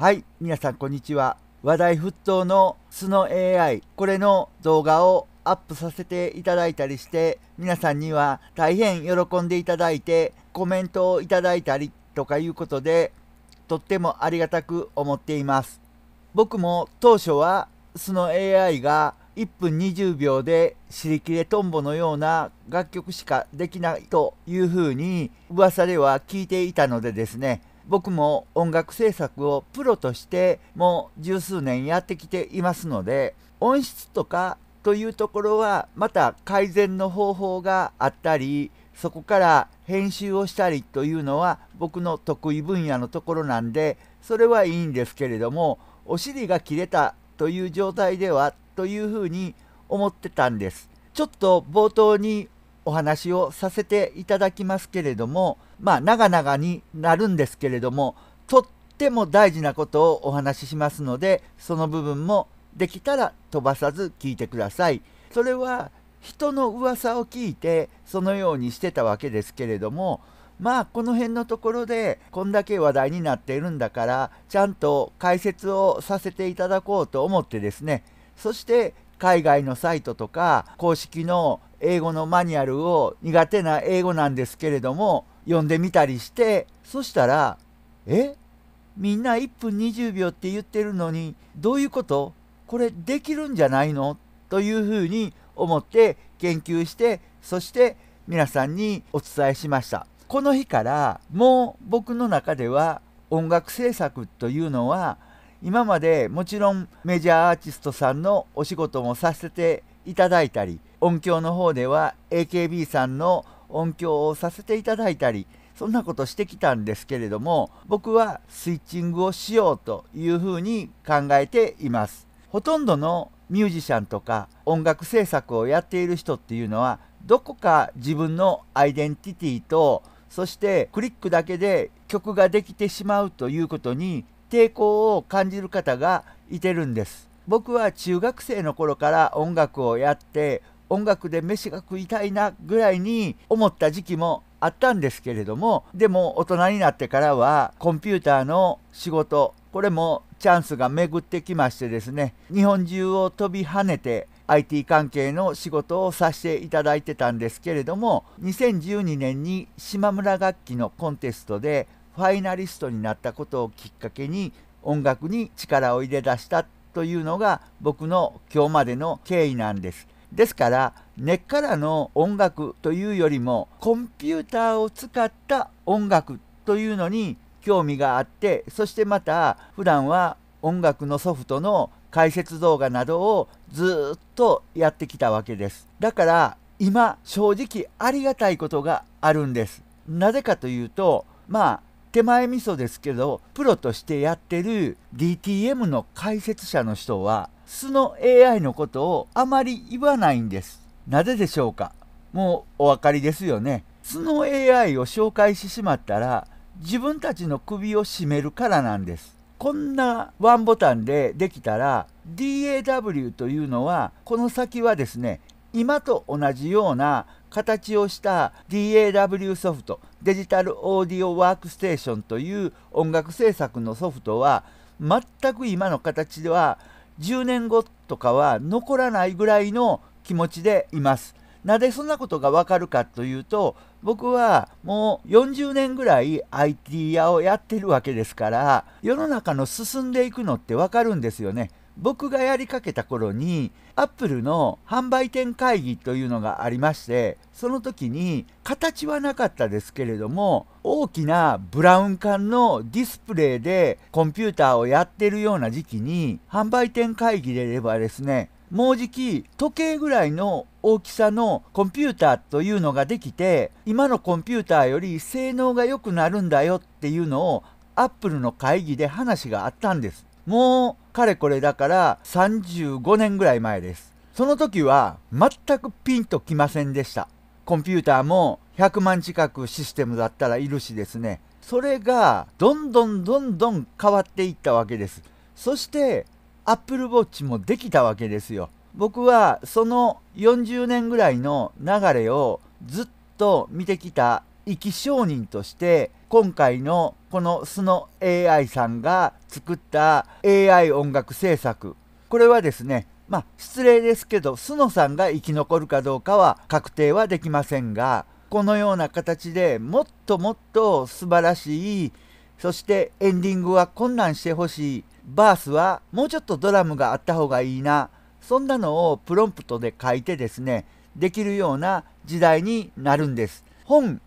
はい、皆さんこんにちは。話題沸騰の素の AI、これの動画をアップさせていただいたりして、皆さんには大変喜んでいただいて、コメントをいただいたりとかいうことで、とってもありがたく思っています。僕も当初は素の AI が1分20秒で尻切れトンボのような楽曲しかできないというふうに噂では聞いていたのでですね僕も音楽制作をプロとしてもう十数年やってきていますので音質とかというところはまた改善の方法があったりそこから編集をしたりというのは僕の得意分野のところなんでそれはいいんですけれどもお尻が切れたという状態ではというふうに思ってたんです。ちょっと冒頭にお話をさせていただきますけれどもまあ長々になるんですけれどもとっても大事なことをお話ししますのでその部分もできたら飛ばさず聞いてください。それは人の噂を聞いてそのようにしてたわけですけれどもまあこの辺のところでこんだけ話題になっているんだからちゃんと解説をさせていただこうと思ってですねそして海外のサイトとか公式の英語のマニュアルを苦手な英語なんですけれども読んでみたりしてそしたら「えみんな1分20秒って言ってるのにどういうことこれできるんじゃないの?」というふうに思って研究してそして皆さんにお伝えしました。この日からもう僕の中では音楽制作というのは今までもちろんメジャーアーティストさんのお仕事もさせていただいたり音響の方では AKB さんの音響をさせていただいたりそんなことしてきたんですけれども僕はスイッチングをしようというふうに考えていますほとんどのミュージシャンとか音楽制作をやっている人っていうのはどこか自分のアイデンティティとそしてクリックだけで曲ができてしまうということに抵抗を感じる方がいてるんです僕は中学生の頃から音楽をやって音楽で飯が食いたいなぐらいに思った時期もあったんですけれどもでも大人になってからはコンピューターの仕事これもチャンスが巡ってきましてですね日本中を飛び跳ねて IT 関係の仕事をさせていただいてたんですけれども2012年に島村楽器のコンテストでファイナリストになったことをきっかけに音楽に力を入れ出したというのが僕の今日までの経緯なんです。ですから根っからの音楽というよりもコンピューターを使った音楽というのに興味があってそしてまた普段は音楽のソフトの解説動画などをずっとやってきたわけですだから今正直ありがたいことがあるんですなぜかというとまあ手前味噌ですけどプロとしてやってる DTM の解説者の人は素の AI のことをあまり言わないんです。なぜでしょうかもうお分かりですよね。素の AI を紹介してしまったら自分たちの首を絞めるからなんです。こんなワンボタンでできたら DAW というのはこの先はですね今と同じような形をした DAW ソフトデジタルオーディオワークステーションという音楽制作のソフトは全く今の形では10年後とかは残らないぐらいの気持ちでいます。なぜそんなことがわかるかというと僕はもう40年ぐらい IT 屋をやってるわけですから世の中の進んでいくのってわかるんですよね。僕がやりかけた頃にアップルの販売店会議というのがありましてその時に形はなかったですけれども大きなブラウン管のディスプレイでコンピューターをやってるような時期に販売店会議でいればですねもうじき時計ぐらいの大きさのコンピューターというのができて今のコンピューターより性能が良くなるんだよっていうのをアップルの会議で話があったんです。もうかれこれだから35年ぐらい前です。その時は全くピンときませんでした。コンピューターも100万近くシステムだったらいるしですね。それがどんどんどんどん変わっていったわけです。そして Apple Watch もできたわけですよ。僕はその40年ぐらいの流れをずっと見てきた生き証人として今回のこのスノ AI さんが作った AI 音楽制作これはですねまあ失礼ですけどスノさんが生き残るかどうかは確定はできませんがこのような形でもっともっと素晴らしいそしてエンディングは困難してほしいバースはもうちょっとドラムがあった方がいいなそんなのをプロンプトで書いてですねできるような時代になるんです。本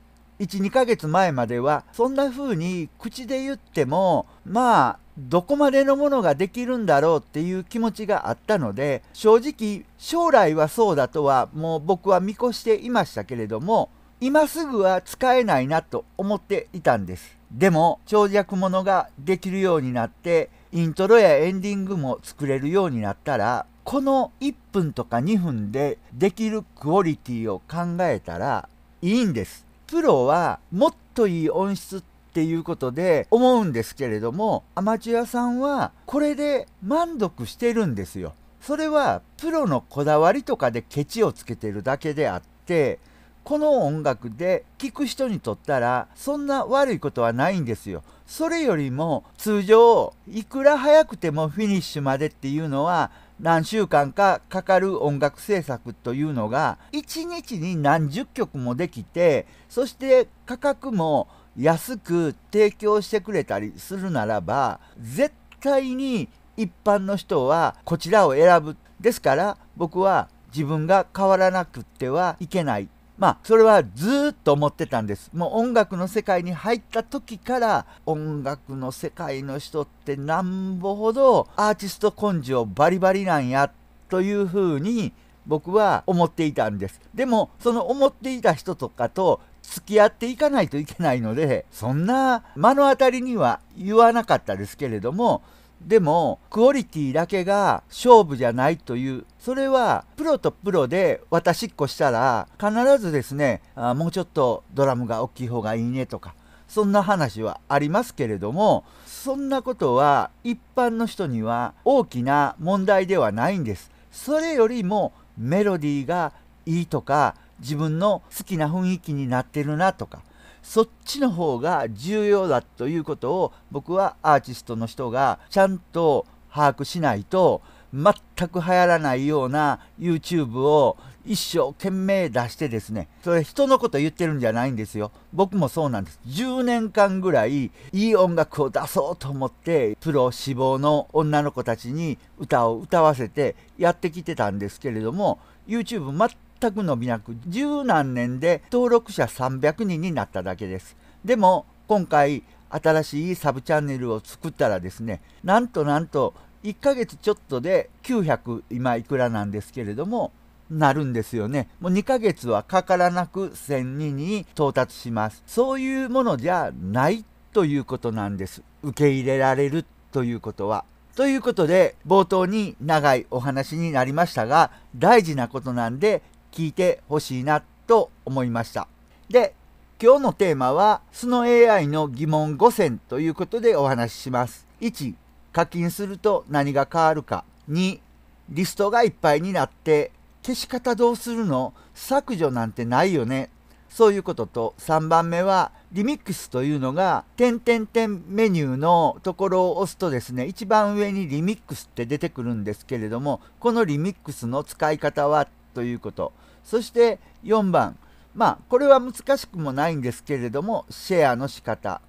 12ヶ月前まではそんな風に口で言ってもまあどこまでのものができるんだろうっていう気持ちがあったので正直将来はそうだとはもう僕は見越していましたけれども今すぐは使えないなと思っていたんですでも長尺ものができるようになってイントロやエンディングも作れるようになったらこの1分とか2分でできるクオリティを考えたらいいんですプロはもっといい音質っていうことで思うんですけれどもアマチュアさんはこれで満足してるんですよ。それはプロのこだわりとかでケチをつけてるだけであってこの音楽で聴く人にとったらそんな悪いことはないんですよ。それよりも通常いくら早くてもフィニッシュまでっていうのは何週間かかかる音楽制作というのが1日に何十曲もできてそして価格も安く提供してくれたりするならば絶対に一般の人はこちらを選ぶですから僕は自分が変わらなくてはいけないまあ、それはずっと思ってたんです。もう音楽の世界に入った時から、音楽の世界の人ってなんぼほどアーティスト根性バリバリなんや、というふうに僕は思っていたんです。でも、その思っていた人とかと付き合っていかないといけないので、そんな目の当たりには言わなかったですけれども、でもクオリティだけが勝負じゃないというそれはプロとプロで私っこしたら必ずですねあもうちょっとドラムが大きい方がいいねとかそんな話はありますけれどもそんなことは一般の人には大きな問題ではないんです。それよりもメロディーがいいとか自分の好きな雰囲気になってるなとかそっちの方が重要だということを僕はアーティストの人がちゃんと把握しないと全く流行らないような YouTube を一生懸命出してですね、それ人のこと言ってるんじゃないんですよ。僕もそうなんです。10年間ぐらいいい音楽を出そうと思って、プロ志望の女の子たちに歌を歌わせてやってきてたんですけれども、YouTube 全く伸びなく十何年で登録者300人になっただけですでも今回新しいサブチャンネルを作ったらですねなんとなんと1ヶ月ちょっとで900今いくらなんですけれどもなるんですよね。もう2ヶ月はかからなく1 0 0 0人に到達します。そういうものじゃないということなんです。受け入れられるということは。ということで、冒頭に長いお話になりましたが、大事なことなんで、聞いてほしいなと思いました。で、今日のテーマは、素の AI の疑問5選ということでお話しします。1、課金すると何が変わるか。2、リストがいっぱいになって、消し方どうするの削除なんてないよね。そういうことと、3番目は、リミックスというのが、点点点メニューのところを押すとですね、一番上にリミックスって出てくるんですけれども、このリミックスの使い方はということそして4番まあこれは難しくもないんですけれどもシェアの仕方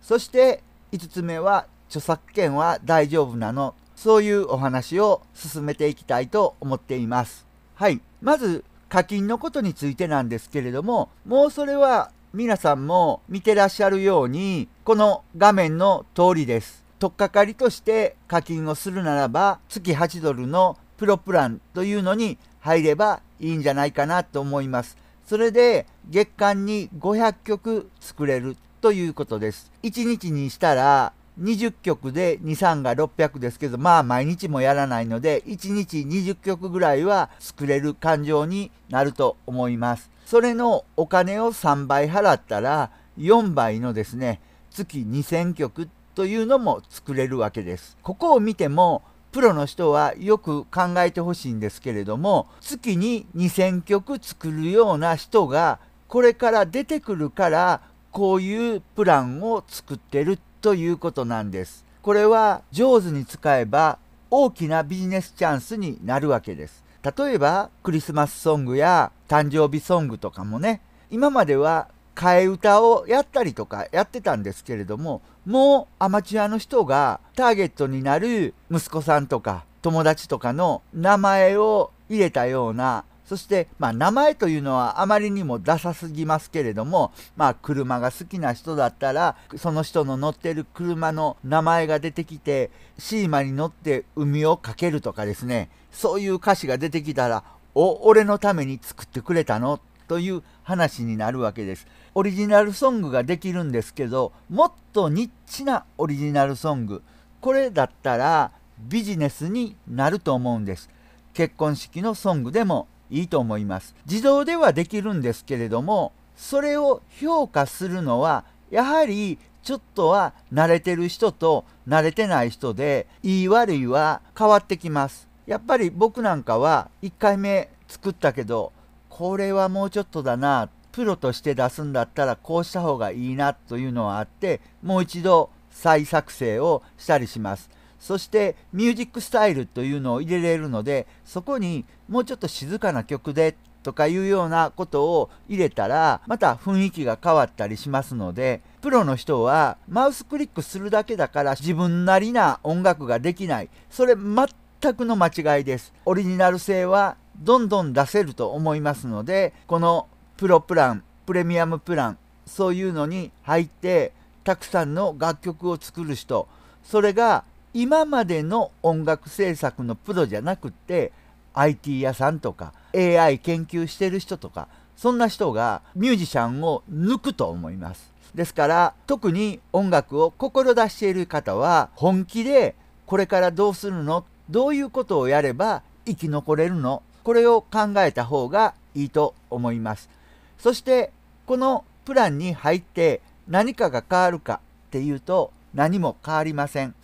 そして5つ目は著作権は大丈夫なのそういうお話を進めていきたいと思っていますはいまず課金のことについてなんですけれどももうそれは皆さんも見てらっしゃるようにこの画面の通りです取っかかりとして課金をするならば月8ドルのプロプランというのに入ればいいんじゃないかなと思います。それで月間に500曲作れるということです。1日にしたら20曲で2、3が600ですけど、まあ毎日もやらないので、1日20曲ぐらいは作れる感情になると思います。それのお金を3倍払ったら、4倍のですね、月2000曲というのも作れるわけです。ここを見ても、プロの人はよく考えてほしいんですけれども月に2,000曲作るような人がこれから出てくるからこういうプランを作ってるということなんです。これは上手に使えば大きなビジネスチャンスになるわけです。例えばクリスマスソングや誕生日ソングとかもね今までは替え歌をやったりとかやってたんですけれどももうアマチュアの人がターゲットになる息子さんとか友達とかの名前を入れたようなそして、まあ、名前というのはあまりにもダサすぎますけれども、まあ、車が好きな人だったらその人の乗ってる車の名前が出てきてシーマに乗って海をかけるとかですねそういう歌詞が出てきたらお俺のために作ってくれたのという話になるわけです。オリジナルソングができるんですけどもっとニッチなオリジナルソングこれだったらビジネスになると思うんです。結婚式のソングでもいいと思います。自動ではできるんですけれどもそれを評価するのはやはりちょっとは慣れてる人と慣れてない人でいい悪いは変わってきます。やっぱり僕なんかは1回目作ったけどこれはもうちょっとだなプロとして出すんだったらこうした方がいいなというのはあってもう一度再作成をしたりしますそしてミュージックスタイルというのを入れれるのでそこにもうちょっと静かな曲でとかいうようなことを入れたらまた雰囲気が変わったりしますのでプロの人はマウスクリックするだけだから自分なりな音楽ができないそれ全くの間違いですオリジナル性はどんどん出せると思いますのでこのプロプランプレミアムプランそういうのに入ってたくさんの楽曲を作る人それが今までの音楽制作のプロじゃなくって IT 屋さんとか AI 研究してる人とかそんな人がミュージシャンを抜くと思います。ですから特に音楽を志している方は本気でこれからどうするのどういうことをやれば生き残れるのこれを考えた方がいいと思います。そしてこのプランに入って何かが変わるかっていうと何も変わりません。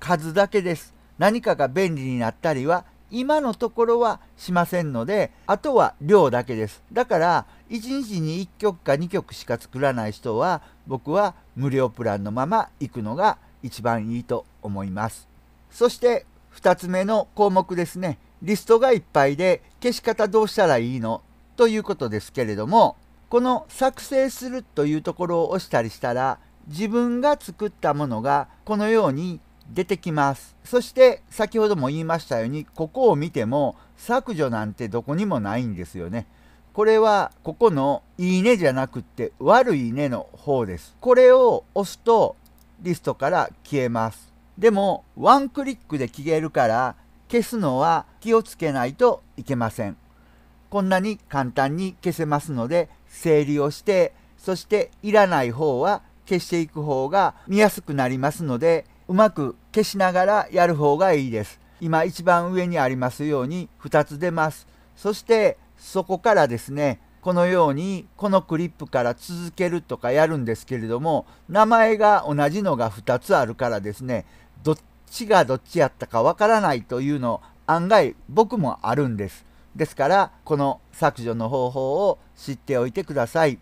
数だけです。何かが便利になったりは今のところはしませんのであとは量だけです。だから1日に1曲か2曲しか作らない人は僕は無料プランのまま行くのが一番いいと思います。そして2つ目の項目ですね。リストがいっぱいで消し方どうしたらいいのということですけれどもこの作成するというところを押したりしたら自分が作ったものがこのように出てきます。そして先ほども言いましたようにここを見ても削除なんてどこにもないんですよね。これはここのいいねじゃなくって悪いねの方です。これを押すとリストから消えます。でもワンクリックで消えるから消すのは気をつけないといけません。こんなに簡単に消せますので整理をしてそしていらない方は消していく方が見やすくなりますのでうまく消しながらやる方がいいです。今一番上にありますように2つ出ます。そしてそこからですねこのようにこのクリップから続けるとかやるんですけれども名前が同じのが2つあるからですねどっちがどっちやったかわからないというの案外僕もあるんです。ですからこの削除の方法を知っておいてください。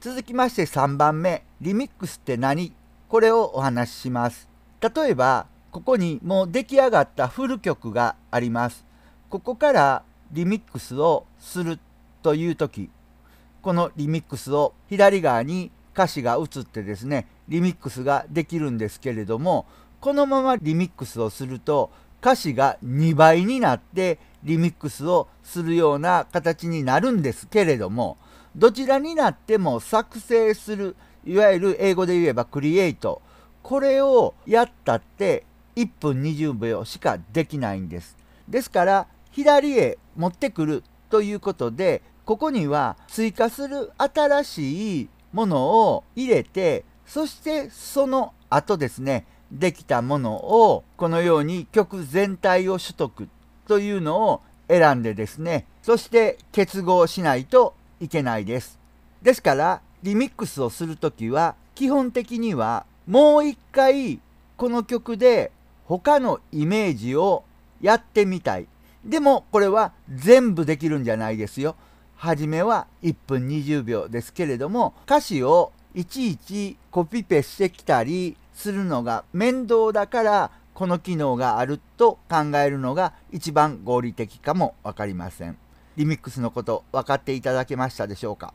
続きまして3番目リミックスって何これをお話しします。例えばここにもう出来上がったフル曲があります。ここからリミックスをするという時このリミックスを左側に歌詞が移ってですねリミックスができるんですけれどもこのままリミックスをすると歌詞が2倍になってリミックスをするような形になるんですけれどもどちらになっても作成するいわゆる英語で言えばクリエイトこれをやったって1分20秒しかできないんですですから左へ持ってくるということでここには追加する新しいものを入れてそしてその後ですねできたものをこのように曲全体を取得というのを選んでですねそして結合しないといけないですですからリミックスをする時は基本的にはもう一回この曲で他のイメージをやってみたいでもこれは全部できるんじゃないですよ初めは1分20秒ですけれども歌詞をいちいちコピペしてきたりするのが面倒だからこの機能があると考えるのが一番合理的かも分かりません。リミックスのこと分かっていただけましたでしょうか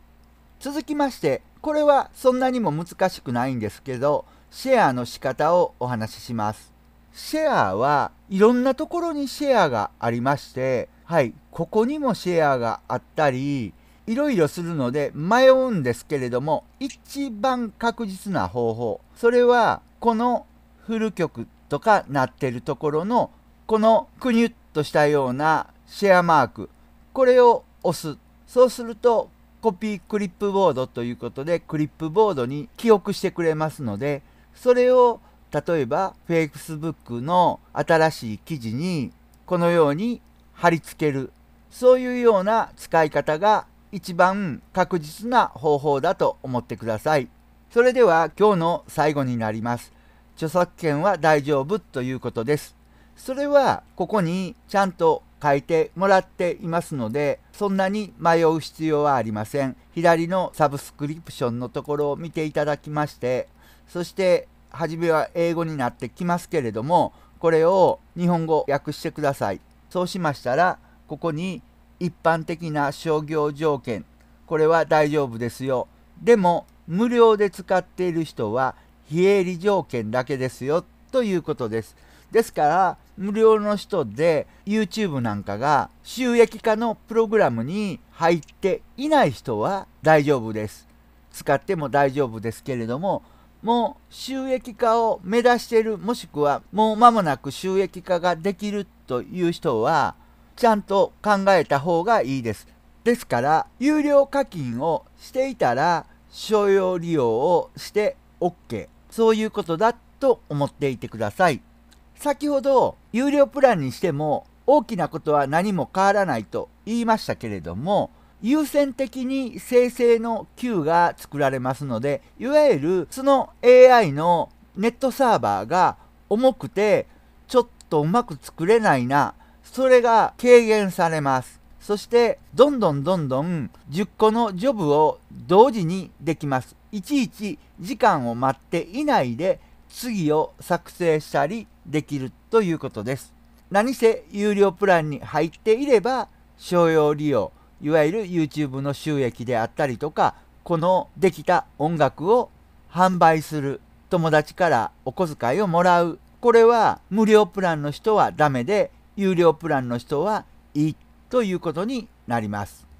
続きましてこれはそんなにも難しくないんですけどシェアの仕方をお話しします。シェアはいろんなところにシェアがありましてはいここにもシェアがあったりいろいろするので迷うんですけれども一番確実な方法それはこのフル曲とかなってるところのこのくにゅっとしたようなシェアマークこれを押すそうするとコピークリップボードということでクリップボードに記憶してくれますのでそれを例えば Facebook の新しい記事にこのように貼り付けるそういうような使い方が一番確実な方法だと思ってください。それでは今日の最後になります。著作権は大丈夫ということです。それはここにちゃんと書いてもらっていますので、そんなに迷う必要はありません。左のサブスクリプションのところを見ていただきまして、そして初めは英語になってきますけれども、これを日本語訳してください。そうしましたら、ここに一般的な商業条件、これは大丈夫ですよ。でも無料で使っている人は非営利条件だけですよということです。ですから無料の人で YouTube なんかが収益化のプログラムに入っていない人は大丈夫です。使っても大丈夫ですけれどももう収益化を目指しているもしくはもう間もなく収益化ができるという人はちゃんと考えた方がいいです。ですから有料課金をしていたら商用利用をして OK。そういうことだと思っていてください。先ほど、有料プランにしても大きなことは何も変わらないと言いましたけれども、優先的に生成の Q が作られますので、いわゆるその AI のネットサーバーが重くて、ちょっとうまく作れないな、それが軽減されます。そしてどんどんどんどん10個のジョブを同時にできます。いちいち時間を待っていないで次を作成したりできるということです。何せ有料プランに入っていれば商用利用、いわゆる YouTube の収益であったりとか、このできた音楽を販売する、友達からお小遣いをもらう、これは無料プランの人はダメで、有料プランの人はいいということになります。